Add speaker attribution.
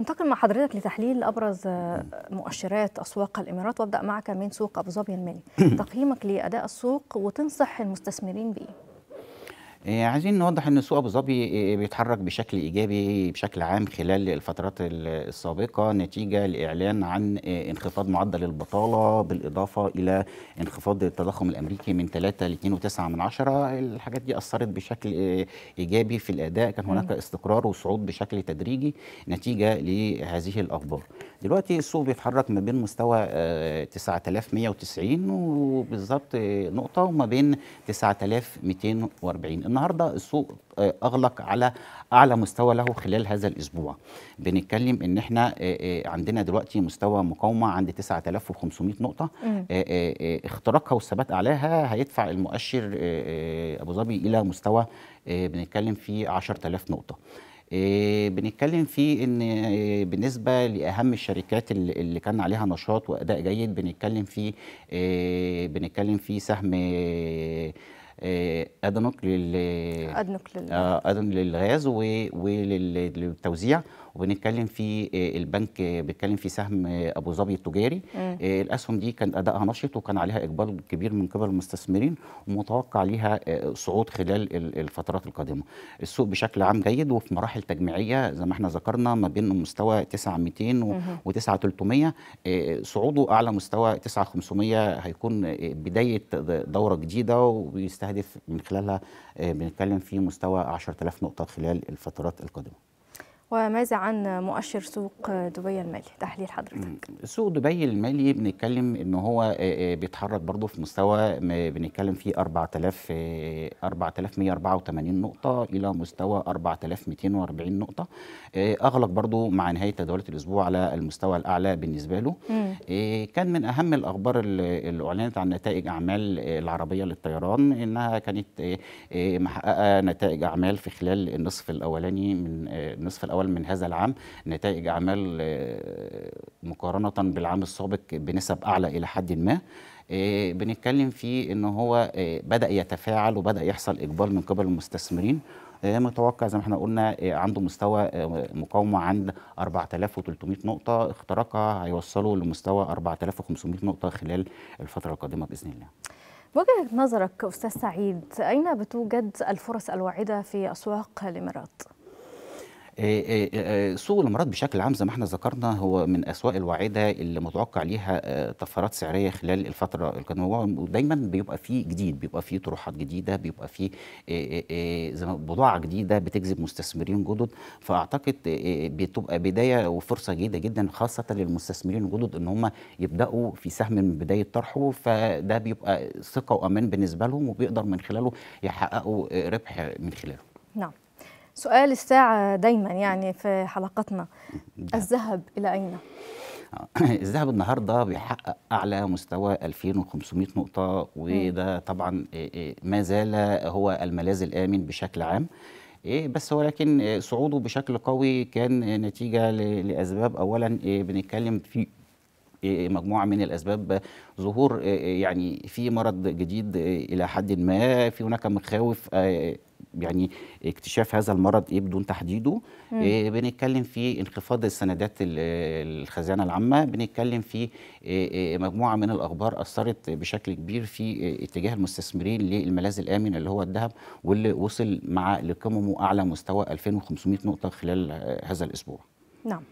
Speaker 1: انتقل مع حضرتك لتحليل ابرز آه، مؤشرات اسواق الامارات وابدا معك من سوق ابو ظبي المالي تقييمك لاداء السوق وتنصح المستثمرين بايه
Speaker 2: آه، عايزين نوضح ان سوق ابو ظبي آه، آه، بيتحرك بشكل ايجابي بشكل عام خلال الفترات السابقه نتيجه لاعلان عن انخفاض معدل البطاله بالاضافه الى انخفاض التضخم الامريكي من 3 ل 2.9 من الحاجات دي اثرت بشكل ايجابي في الاداء كان هناك استقرار وصعود بشكل تدريجي نتيجه لهذه الاخبار دلوقتي السوق بيتحرك ما بين مستوى 9190 وبالظبط نقطه وما بين 9240 النهارده السوق آه، اغلق على اعلى مستوى له خلال هذا الاسبوع بنتكلم ان احنا آه، آه، عندنا دلوقتي مستوى مقاومه عند 9500 نقطه اختراقها والثبات اعلاها هيدفع المؤشر ابو ظبي الى مستوى بنتكلم فيه 10000 نقطه بنتكلم في ان بالنسبه لاهم الشركات اللي كان عليها نشاط واداء جيد بنتكلم في بنتكلم في سهم ادنوك لل ادنوك لل... آه، ادن للغاز و... وللتوزيع وبنتكلم في آه، البنك بيتكلم في سهم آه، ابو ظبي التجاري مم. الاسهم دي كان ادائها نشط وكان عليها اقبال كبير من قبل المستثمرين ومتوقع ليها صعود خلال الفترات القادمه السوق بشكل عام جيد وفي مراحل تجميعيه زي ما احنا ذكرنا ما بين مستوى 9200 و 9300 صعوده اعلى مستوى 9500 هيكون بدايه دوره جديده وبيستهدف من خلالها آه، بنتكلم في مستوى 10000 نقطه خلال الفترات القادمه
Speaker 1: وماذا عن مؤشر سوق دبي المالي تحليل حضرتك
Speaker 2: سوق دبي المالي بنتكلم ان هو آه، آه، بيتحرك برضه في مستوى بنتكلم فيه 4000 4184 آه، نقطه الى مستوى 4240 نقطه اغلق برضه مع نهايه تداولات الاسبوع على المستوى الاعلى بالنسبه له مم. كان من اهم الاخبار اللي اعلنت عن نتائج اعمال العربيه للطيران انها كانت محققه نتائج اعمال في خلال النصف الاولاني من النصف الاولاني الأول من هذا العام نتائج أعمال آه، مقارنة بالعام السابق بنسب أعلى إلى حد ما آه، بنتكلم في ان هو آه، بدا يتفاعل وبدا يحصل اقبال من قبل المستثمرين متوقع زي ما احنا قلنا عنده مستوى مقاومه عند 4300 نقطه اختراقها هيوصله لمستوى 4500 نقطه خلال الفتره القادمه باذن الله
Speaker 1: وجهه نظرك استاذ سعيد اين بتوجد الفرص الواعده في اسواق الامارات
Speaker 2: آه، آه، آه، سوق الامارات بشكل عام زي ما احنا ذكرنا هو من اسواق الواعده اللي متوقع ليها طفرات سعريه خلال الفتره القادمه ودايما بيبقى فيه جديد بيبقى فيه طروحات جديده بيبقى فيه بضاعه جديده بتجذب مستثمرين جدد فاعتقد بتبقى بدايه وفرصه جيده جدا خاصه للمستثمرين الجدد ان هم يبداوا في سهم من بدايه طرحه فده بيبقى ثقه وامان بالنسبه لهم وبيقدر من خلاله يحققوا ربح من خلاله.
Speaker 1: نعم. سؤال الساعة دايما يعني في حلقتنا الذهب إلى أين؟
Speaker 2: آه. الذهب النهارده بيحقق اعلى مستوى 2500 نقطه وده طبعا آه، آه، ما زال هو الملاذ الامن بشكل عام إيه بس ولكن صعوده بشكل قوي كان نتيجه لاسباب اولا بنتكلم في مجموعه من الاسباب ظهور يعني في مرض جديد الى حد ما في هناك مخاوف يعني اكتشاف هذا المرض ايه بدون تحديده إيه بنتكلم في انخفاض السندات الخزانه العامه بنتكلم في إيه،, إيه مجموعه من الاخبار اثرت بشكل كبير في إيه، اتجاه المستثمرين للملاذ الامن اللي هو الذهب واللي وصل مع لقممه اعلى مستوى 2500 نقطه خلال آه، هذا الاسبوع
Speaker 1: نعم